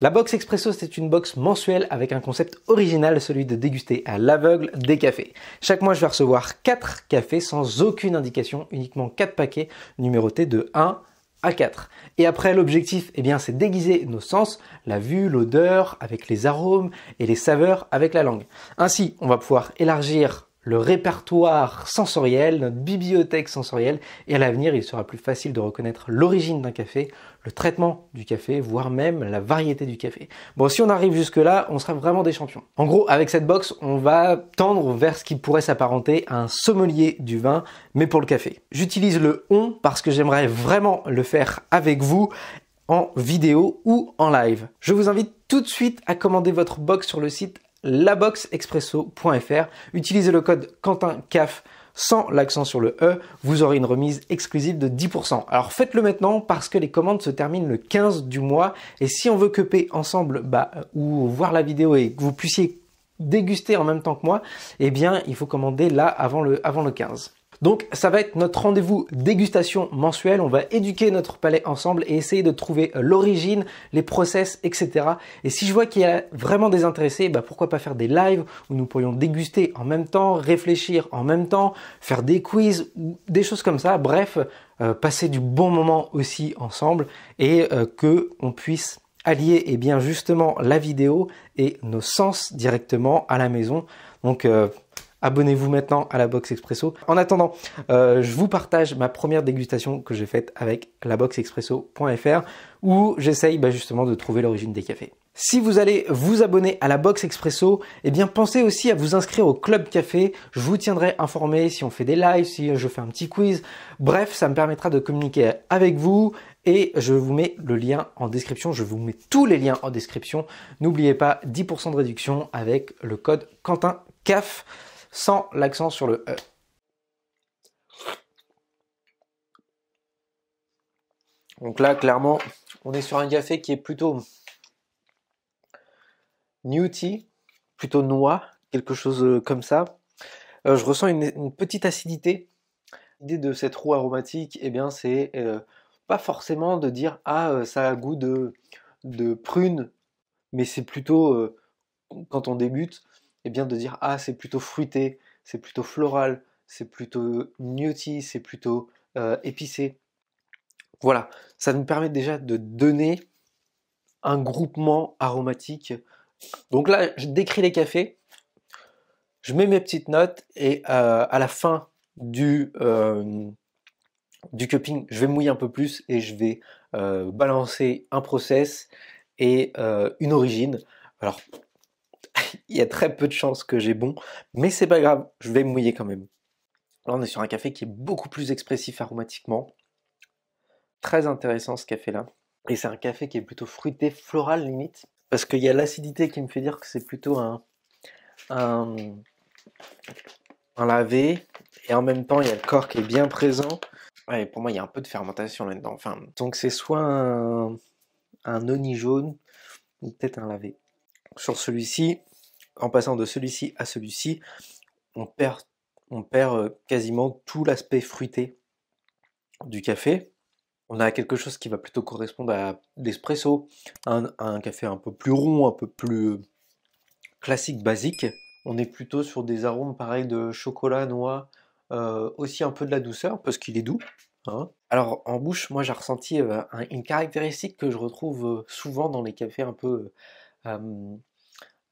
La box expresso, c'est une box mensuelle avec un concept original, celui de déguster à l'aveugle des cafés. Chaque mois, je vais recevoir 4 cafés sans aucune indication, uniquement 4 paquets numérotés de 1 à 4. Et après, l'objectif, eh bien, c'est déguiser nos sens, la vue, l'odeur, avec les arômes et les saveurs avec la langue. Ainsi, on va pouvoir élargir le répertoire sensoriel, notre bibliothèque sensorielle, et à l'avenir, il sera plus facile de reconnaître l'origine d'un café, le traitement du café, voire même la variété du café. Bon, si on arrive jusque-là, on sera vraiment des champions. En gros, avec cette box, on va tendre vers ce qui pourrait s'apparenter à un sommelier du vin, mais pour le café. J'utilise le on parce que j'aimerais vraiment le faire avec vous en vidéo ou en live. Je vous invite tout de suite à commander votre box sur le site laboxexpresso.fr. Utilisez le code QuentinCAF sans l'accent sur le E, vous aurez une remise exclusive de 10%. Alors faites-le maintenant parce que les commandes se terminent le 15 du mois et si on veut cuper ensemble bah, ou voir la vidéo et que vous puissiez déguster en même temps que moi, eh bien il faut commander là avant le, avant le 15. Donc ça va être notre rendez-vous dégustation mensuelle. on va éduquer notre palais ensemble et essayer de trouver euh, l'origine, les process, etc. Et si je vois qu'il y a vraiment des intéressés, bah pourquoi pas faire des lives où nous pourrions déguster en même temps, réfléchir en même temps, faire des quiz, des choses comme ça, bref, euh, passer du bon moment aussi ensemble et qu'on euh, que on puisse allier et eh bien justement la vidéo et nos sens directement à la maison. Donc abonnez-vous maintenant à la box expresso. En attendant, euh, je vous partage ma première dégustation que j'ai faite avec laboxexpresso.fr où j'essaye bah, justement de trouver l'origine des cafés. Si vous allez vous abonner à la box expresso, eh bien pensez aussi à vous inscrire au club café. Je vous tiendrai informé si on fait des lives, si je fais un petit quiz. Bref, ça me permettra de communiquer avec vous et je vous mets le lien en description. Je vous mets tous les liens en description. N'oubliez pas 10% de réduction avec le code Quentin sans l'accent sur le E. Donc là, clairement, on est sur un café qui est plutôt nutty, plutôt noix, quelque chose euh, comme ça. Euh, je ressens une, petite acidité. L'idée de cette roue aromatique, eh bien, c'est euh, pas forcément de dire ah ça a goût de, de prune, mais c'est plutôt quand on débute, et bien de dire ah c'est plutôt fruité, c'est plutôt floral, c'est plutôt nutty, c'est plutôt euh, épicé. Voilà, ça nous permet déjà de donner un groupement aromatique. Donc là, je décris les cafés, je mets mes petites notes et euh, à la fin du, euh, du cupping, je vais mouiller un peu plus et je vais balancer un process et une origine. Alors il y a très peu de chances que j'ai bon, mais c'est pas grave, je vais me mouiller quand même. Là, on est sur un café qui est beaucoup plus expressif aromatiquement. Très intéressant ce café-là. Et c'est un café qui est plutôt fruité, floral limite, parce qu'il y a l'acidité qui me fait dire que c'est plutôt un, un, lavé, et en même temps il y a le corps qui est bien présent. pour moi, il y a un peu de fermentation là-dedans. donc c'est soit un, un jaune ou peut-être un lavé. Sur celui-ci, en passant de celui-ci à celui-ci, on perd, on perd euh, quasiment tout l'aspect fruité du café. On a quelque chose qui va plutôt correspondre à l'espresso, un, café un peu plus rond, un peu plus euh, classique, basique. On est plutôt sur des arômes pareils de chocolat, noix, euh, aussi un peu de la douceur parce qu'il est doux. Hein. Alors en bouche, moi j'ai ressenti une caractéristique que je retrouve souvent dans les cafés un peu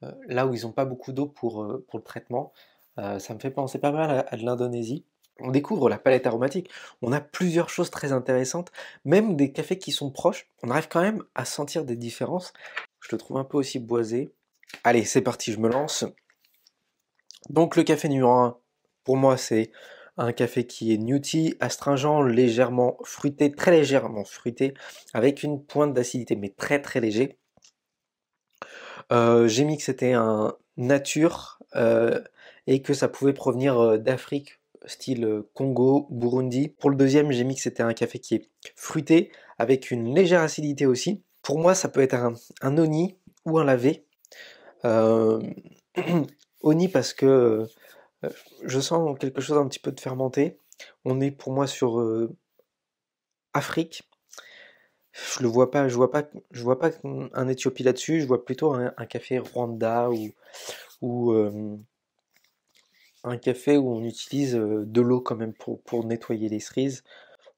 euh, là où ils n'ont pas beaucoup d'eau pour, euh, pour le traitement. Euh, ça me fait penser pas mal à, de l'Indonésie. On découvre la palette aromatique, on a plusieurs choses très intéressantes, même des cafés qui sont proches, on arrive quand même à sentir des différences. Je le trouve un peu aussi boisé. Allez, c'est parti, je me lance. Donc le café numéro 1, pour moi, c'est un café qui est nutty, astringent, légèrement fruité, très légèrement fruité, avec une pointe d'acidité, mais très très léger. Euh, j'ai mis que c'était un nature euh, et que ça pouvait provenir euh, d'Afrique style Congo, Burundi. Pour le deuxième, j'ai mis que c'était un café qui est fruité, avec une légère acidité aussi. Pour moi, ça peut être un, oni ou un lavé. oni parce que je sens quelque chose un petit peu de fermenté. On est pour moi sur Afrique je le vois pas, je vois pas, je vois pas un Éthiopie là-dessus. Je vois plutôt un, café Rwanda ou, euh, un café où on utilise euh, de l'eau quand même pour, nettoyer les cerises.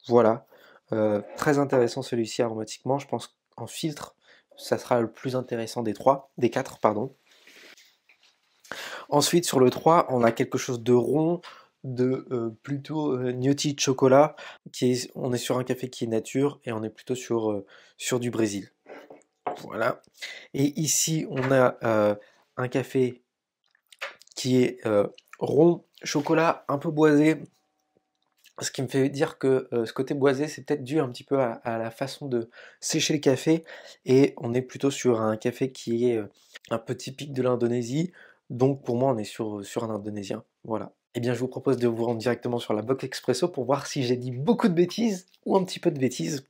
Voilà, euh, très intéressant celui-ci aromatiquement. Je pense qu'en filtre, ça sera le plus intéressant des trois, des quatre, pardon. Ensuite, sur le 3, on a quelque chose de rond, de euh, plutôt euh, de chocolat, qui est, on est sur un café qui est nature et on est plutôt sur, euh, sur du Brésil. Voilà. Et ici, on a euh, un café qui est rond, chocolat un peu boisé, ce qui me fait dire que ce côté boisé, c'est peut-être dû un petit peu à, la façon de sécher le café. Et on est plutôt sur un café qui est un peu typique de l'Indonésie. Donc pour moi, on est sur, sur un Indonésien. Voilà eh bien je vous propose de vous rendre directement sur la box expresso pour voir si j'ai dit beaucoup de bêtises ou un petit peu de bêtises.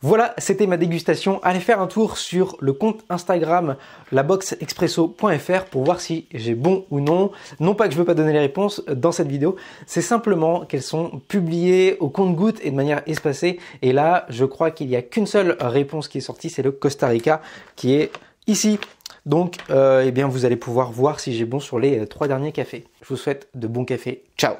Voilà, c'était ma dégustation. Allez faire un tour sur le compte Instagram laboxexpresso.fr pour voir si j'ai bon ou non. Non pas que je ne veux pas donner les réponses dans cette vidéo, c'est simplement qu'elles sont publiées au compte goutte et de manière espacée. Et là, je crois qu'il n'y a qu'une seule réponse qui est sortie, c'est le Costa Rica qui est ici. Donc, euh, eh bien, vous allez pouvoir voir si j'ai bon sur les euh, trois derniers cafés. Je vous souhaite de bons cafés. Ciao